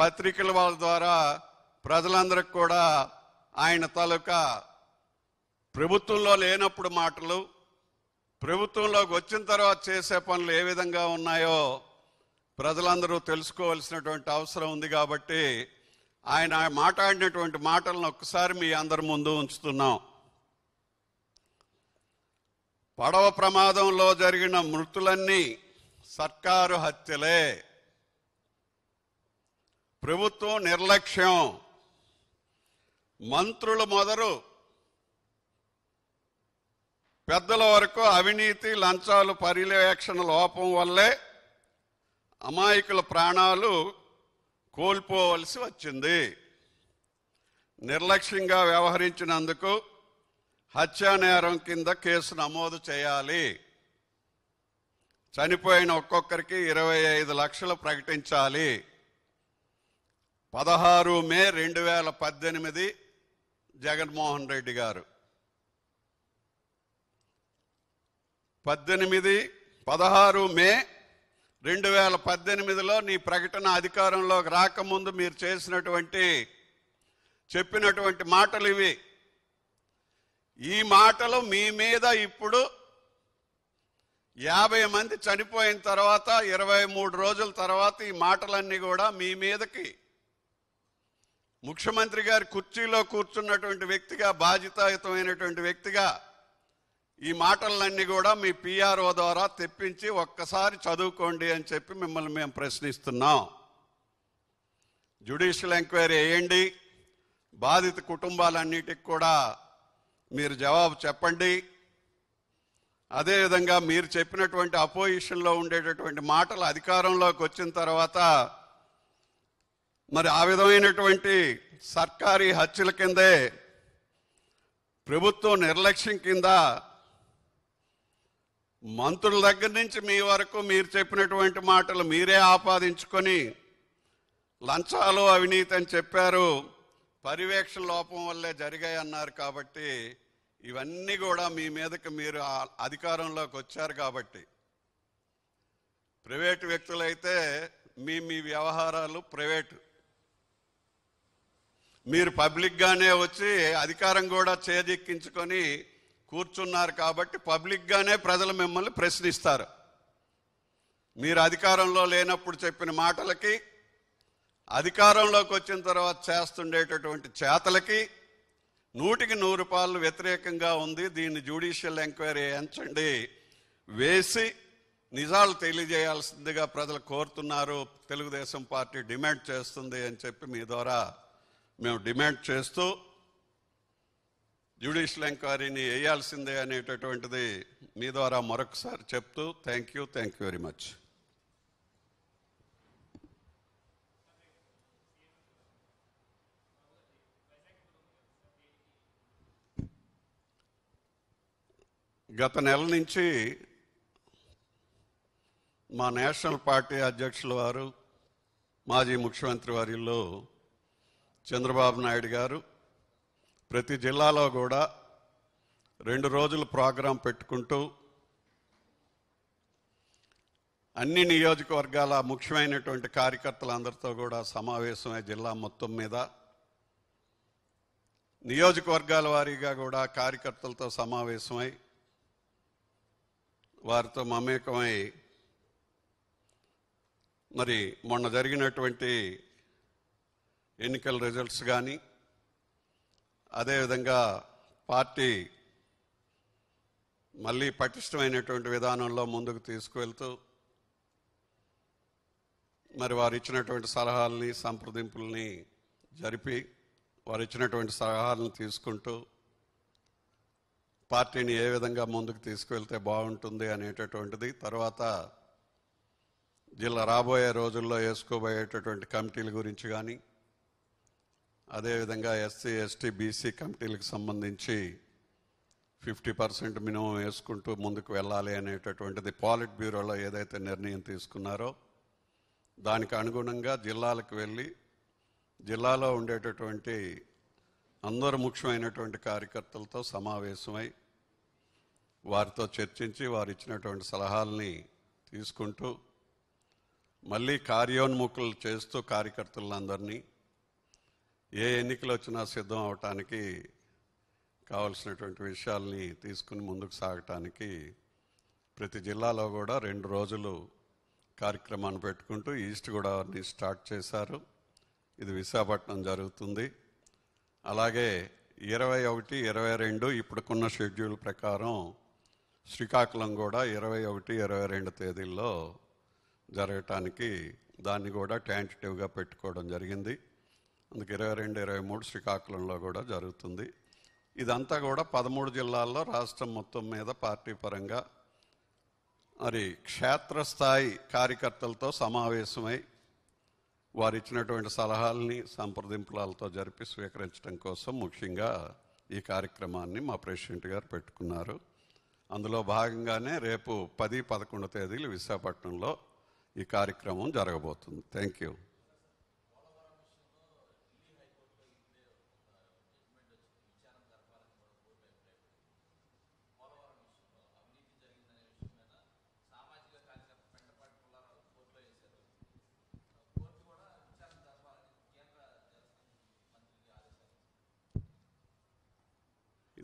పత్రికల వాళ్ళ ద్వారా ప్రజలందరికి కూడా ఆయన తాలూకా ప్రభుత్వంలో లేనప్పుడు మాటలు ప్రభుత్వంలోకి వచ్చిన తర్వాత చేసే పనులు ఏ విధంగా ఉన్నాయో ప్రజలందరూ తెలుసుకోవాల్సినటువంటి అవసరం ఉంది కాబట్టి ఆయన మాట్లాడినటువంటి మాటలను ఒక్కసారి మీ అందరి ముందు ఉంచుతున్నాం పడవ ప్రమాదంలో జరిగిన మృతులన్నీ సర్కారు హత్యలే ప్రభుత్వం నిర్లక్ష్యం మంత్రులు మొదలు పెద్దల వరకు అవినీతి లంచాలు పర్యవేక్షణ లోపం వల్లే అమాయకుల ప్రాణాలు కోల్పోవలసి వచ్చింది నిర్లక్ష్యంగా వ్యవహరించినందుకు హత్యా నేరం కింద కేసు నమోదు చేయాలి చనిపోయిన ఒక్కొక్కరికి ఇరవై ఐదు లక్షలు ప్రకటించాలి పదహారు మే రెండు వేల పద్దెనిమిది జగన్మోహన్ రెడ్డి గారు పద్దెనిమిది పదహారు మే రెండు వేల పద్దెనిమిదిలో నీ ప్రకటన అధికారంలోకి రాకముందు మీరు చేసినటువంటి చెప్పినటువంటి మాటలు ఇవి ఈ మాటలు మీ మీద ఇప్పుడు యాభై మంది చనిపోయిన తర్వాత ఇరవై మూడు రోజుల తర్వాత ఈ మాటలన్నీ కూడా మీ మీదకి ముఖ్యమంత్రి గారి కుర్చీలో కూర్చున్నటువంటి వ్యక్తిగా బాధ్యతాయుతమైనటువంటి వ్యక్తిగా ఈ మాటలన్నీ కూడా మీ పిఆర్ఓ ద్వారా తెప్పించి ఒక్కసారి చదువుకోండి అని చెప్పి మిమ్మల్ని మేము ప్రశ్నిస్తున్నాం జ్యుడిషియల్ ఎంక్వైరీ వేయండి బాధిత కుటుంబాలన్నిటికి కూడా మీరు జవాబు చెప్పండి అదేవిధంగా మీరు చెప్పినటువంటి అపోజిషన్లో ఉండేటటువంటి మాటలు అధికారంలోకి వచ్చిన తర్వాత మరి ఆ విధమైనటువంటి సర్కారీ హత్యల కిందే ప్రభుత్వం నిర్లక్ష్యం కింద మంత్రుల దగ్గర నుంచి మీ వరకు మీరు చెప్పినటువంటి మాటలు మీరే ఆపాదించుకొని లంచాలు అవినీతి అని చెప్పారు పర్యవేక్షణ లోపం వల్లే జరిగాయి అన్నారు కాబట్టి ఇవన్నీ కూడా మీ మీదకి మీరు అధికారంలోకి వచ్చారు కాబట్టి ప్రైవేటు వ్యక్తులైతే మీ మీ వ్యవహారాలు ప్రైవేటు మీరు పబ్లిక్గానే వచ్చి అధికారం కూడా చేదెక్కించుకొని కూర్చున్నారు కాబట్టి పబ్లిక్గానే ప్రజలు మిమ్మల్ని ప్రశ్నిస్తారు మీరు అధికారంలో లేనప్పుడు చెప్పిన మాటలకి అధికారంలోకి వచ్చిన తర్వాత చేస్తుండేటటువంటి చేతలకి నూటికి నూరు రూపాయలు వ్యతిరేకంగా ఉంది దీన్ని జ్యుడిషియల్ ఎంక్వైరీ ఎంచండి వేసి నిజాలు తెలియజేయాల్సిందిగా ప్రజలు కోరుతున్నారు తెలుగుదేశం పార్టీ డిమాండ్ చేస్తుంది అని చెప్పి మీ ద్వారా మేము డిమాండ్ చేస్తూ జ్యుడిషియల్ ఎంక్వైరీని వేయాల్సిందే అనేటటువంటిది మీ ద్వారా మరొకసారి చెప్తూ thank you thank you very much గత నెల నుంచి మా నేషనల్ పార్టీ అధ్యక్షుల వారు మాజీ ముఖ్యమంత్రి వారిలో చంద్రబాబు నాయుడు గారు ప్రతి జిల్లాలో కూడా రెండు రోజులు ప్రోగ్రాం పెట్టుకుంటూ అన్ని నియోజకవర్గాల ముఖ్యమైనటువంటి కార్యకర్తలందరితో కూడా సమావేశమై జిల్లా మొత్తం మీద నియోజకవర్గాల వారీగా కూడా కార్యకర్తలతో సమావేశమై వారితో మమేకమై మరి మొన్న జరిగినటువంటి ఎన్నికల రిజల్ట్స్ కానీ అదేవిధంగా పార్టీ మళ్ళీ పటిష్టమైనటువంటి విధానంలో ముందుకు తీసుకువెళ్తూ మరి వారు ఇచ్చినటువంటి సలహాలని సంప్రదింపుల్ని జరిపి వారు ఇచ్చినటువంటి సలహాలను తీసుకుంటూ పార్టీని ఏ విధంగా ముందుకు తీసుకువెళ్తే బాగుంటుంది అనేటటువంటిది తర్వాత జిల్లా రాబోయే రోజుల్లో వేసుకోబోయేటటువంటి కమిటీల గురించి కానీ అదేవిధంగా ఎస్సీ ఎస్టీ బీసీ కమిటీలకు సంబంధించి ఫిఫ్టీ పర్సెంట్ మినిమం వేసుకుంటూ ముందుకు వెళ్ళాలి అనేటటువంటిది పాలిట్ బ్యూరోలో ఏదైతే నిర్ణయం తీసుకున్నారో దానికి అనుగుణంగా జిల్లాలకు వెళ్ళి జిల్లాలో ఉండేటటువంటి అందరు ముఖ్యమైనటువంటి కార్యకర్తలతో సమావేశమై వారితో చర్చించి వారు ఇచ్చినటువంటి సలహాలని తీసుకుంటూ మళ్ళీ కార్యోన్ముఖులు చేస్తూ కార్యకర్తలందరినీ ఏ ఎన్నికలు వచ్చినా సిద్ధం అవటానికి కావలసినటువంటి విషయాల్ని తీసుకుని ముందుకు సాగటానికి ప్రతి జిల్లాలో కూడా రెండు రోజులు కార్యక్రమాన్ని పెట్టుకుంటూ ఈస్ట్ గోదావరిని స్టార్ట్ చేశారు ఇది విశాఖపట్నం జరుగుతుంది అలాగే ఇరవై ఒకటి ఇరవై రెండు ఇప్పుడుకున్న షెడ్యూల్ ప్రకారం శ్రీకాకుళం కూడా ఇరవై ఒకటి ఇరవై రెండు తేదీల్లో జరగటానికి దాన్ని కూడా టెంటేటివ్గా పెట్టుకోవడం జరిగింది అందుకు ఇరవై రెండు ఇరవై మూడు శ్రీకాకుళంలో కూడా జరుగుతుంది ఇదంతా కూడా పదమూడు జిల్లాల్లో రాష్ట్రం మొత్తం మీద పార్టీ పరంగా మరి క్షేత్రస్థాయి కార్యకర్తలతో సమావేశమై వారు ఇచ్చినటువంటి సలహాలని సంప్రదింపులతో జరిపి స్వీకరించడం కోసం ముఖ్యంగా ఈ కార్యక్రమాన్ని మా ప్రెసిడెంట్ గారు పెట్టుకున్నారు అందులో భాగంగానే రేపు పది పదకొండు తేదీలు విశాఖపట్నంలో ఈ కార్యక్రమం జరగబోతుంది థ్యాంక్ యూ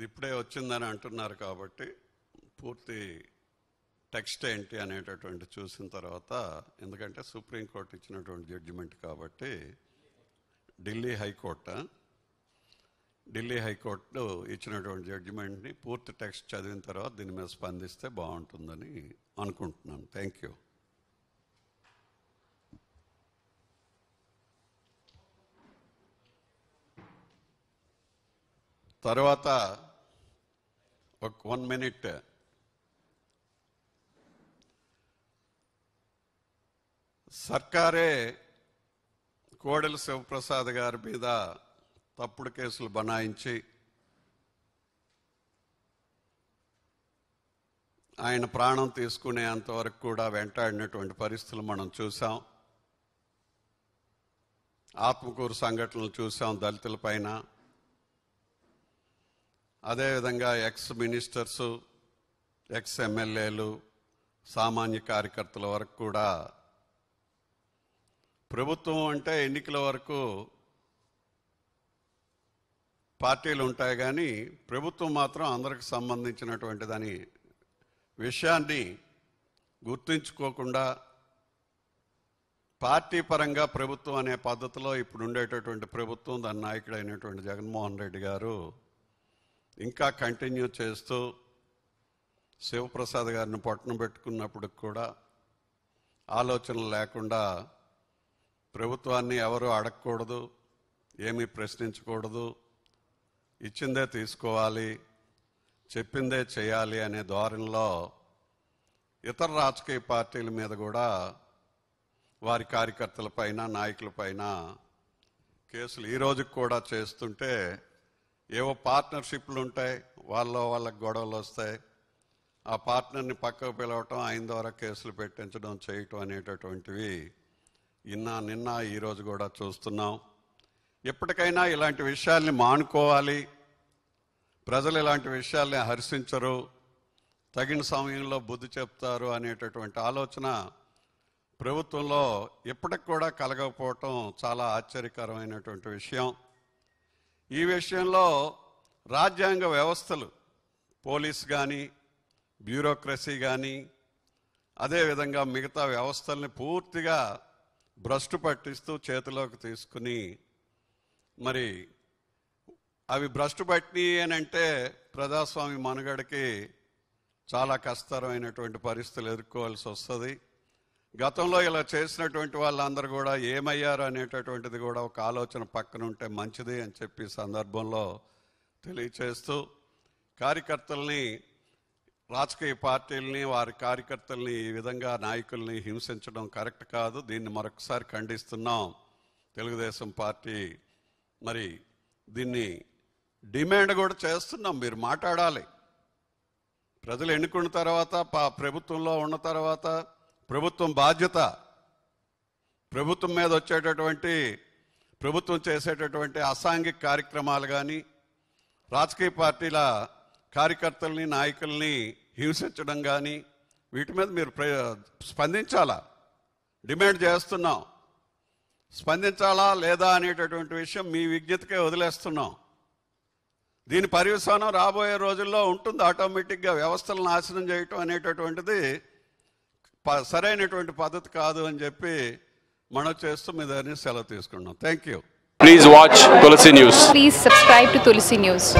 ఇది ఇప్పుడే వచ్చిందని అంటున్నారు కాబట్టి పూర్తి టెక్స్ట్ ఏంటి అనేటటువంటి చూసిన తర్వాత ఎందుకంటే సుప్రీంకోర్టు ఇచ్చినటువంటి జడ్జిమెంట్ కాబట్టి ఢిల్లీ హైకోర్టు ఢిల్లీ హైకోర్టు ఇచ్చినటువంటి జడ్జిమెంట్ని పూర్తి టెక్స్ట్ చదివిన తర్వాత దీని మీద స్పందిస్తే బాగుంటుందని అనుకుంటున్నాను థ్యాంక్ యూ తర్వాత ఒక వన్ మినిట్ సర్కారే కోడెల శివప్రసాద్ గారి మీద తప్పుడు కేసులు బనాయించి ఆయన ప్రాణం తీసుకునేంత వరకు కూడా వెంటాడినటువంటి పరిస్థితులు మనం చూసాం ఆత్మకూరు సంఘటనలు చూసాం దళితుల పైన అదేవిధంగా ఎక్స్ మినిస్టర్స్ ఎక్స్ ఎమ్మెల్యేలు సామాన్య కార్యకర్తల వరకు కూడా ప్రభుత్వం అంటే ఎన్నికల వరకు పార్టీలు ఉంటాయి కానీ ప్రభుత్వం మాత్రం అందరికి సంబంధించినటువంటి దాని విషయాన్ని గుర్తుంచుకోకుండా పార్టీ పరంగా ప్రభుత్వం అనే పద్ధతిలో ఇప్పుడు ఉండేటటువంటి ప్రభుత్వం దాని నాయకుడు అయినటువంటి జగన్మోహన్ రెడ్డి గారు ఇంకా కంటిన్యూ చేస్తూ శివప్రసాద్ గారిని పట్టణం పెట్టుకున్నప్పుడు కూడా ఆలోచనలు లేకుండా ప్రభుత్వాన్ని ఎవరు అడగకూడదు ఏమీ ప్రశ్నించకూడదు ఇచ్చిందే తీసుకోవాలి చెప్పిందే చేయాలి అనే ధోరణిలో ఇతర రాజకీయ పార్టీల మీద కూడా వారి కార్యకర్తలపైన నాయకులపైన కేసులు రోజుకు కూడా చేస్తుంటే ఏవో పార్ట్నర్షిప్లు ఉంటాయి వాళ్ళ వాళ్ళకి గొడవలు వస్తాయి ఆ పార్ట్నర్ని పక్కకు పిలవటం ఆయన ద్వారా కేసులు పెట్టించడం చేయటం అనేటటువంటివి ఇన్నా నిన్న ఈరోజు కూడా చూస్తున్నాం ఎప్పటికైనా ఇలాంటి విషయాల్ని మానుకోవాలి ప్రజలు ఇలాంటి విషయాల్ని హర్షించరు తగిన సమయంలో బుద్ధి చెప్తారు అనేటటువంటి ఆలోచన ప్రభుత్వంలో ఎప్పటికి కూడా కలగకపోవటం చాలా ఆశ్చర్యకరమైనటువంటి విషయం ఈ విషయంలో రాజ్యాంగ వ్యవస్థలు పోలీస్ కానీ బ్యూరోక్రసీ కానీ అదేవిధంగా మిగతా వ్యవస్థల్ని పూర్తిగా భ్రష్టు పట్టిస్తూ చేతిలోకి తీసుకుని మరి అవి భ్రష్టు పట్టి అంటే ప్రజాస్వామి మనుగడకి చాలా కష్టమైనటువంటి పరిస్థితులు ఎదుర్కోవాల్సి వస్తుంది గతంలో ఇలా చేసినటువంటి వాళ్ళందరూ కూడా ఏమయ్యారు అనేటటువంటిది కూడా ఒక ఆలోచన పక్కన ఉంటే మంచిది అని చెప్పి సందర్భంలో తెలియచేస్తూ కార్యకర్తల్ని రాజకీయ పార్టీలని వారి కార్యకర్తల్ని ఈ విధంగా నాయకుల్ని హింసించడం కరెక్ట్ కాదు దీన్ని మరొకసారి ఖండిస్తున్నాం తెలుగుదేశం పార్టీ మరి దీన్ని డిమాండ్ కూడా చేస్తున్నాం మీరు మాట్లాడాలి ప్రజలు ఎన్నుకున్న తర్వాత ప్రభుత్వంలో ఉన్న తర్వాత ప్రభుత్వం బాధ్యత ప్రభుత్వం మీద వచ్చేటటువంటి ప్రభుత్వం చేసేటటువంటి అసాంఘిక కార్యక్రమాలు కానీ రాజకీయ పార్టీల కార్యకర్తల్ని నాయకుల్ని హింసించడం కానీ వీటి మీద మీరు స్పందించాలా డిమాండ్ చేస్తున్నాం స్పందించాలా లేదా అనేటటువంటి విషయం మీ విజ్ఞతకే వదిలేస్తున్నాం దీని పర్యవసానం రాబోయే రోజుల్లో ఉంటుంది ఆటోమేటిక్గా వ్యవస్థలను నాశనం చేయటం అనేటటువంటిది సరైనటువంటి పద్ధతి కాదు అని చెప్పి మనం చేస్తూ మీ దాన్ని సెలవు తీసుకున్నాం thank you please watch Tulasi news please subscribe to Tulasi news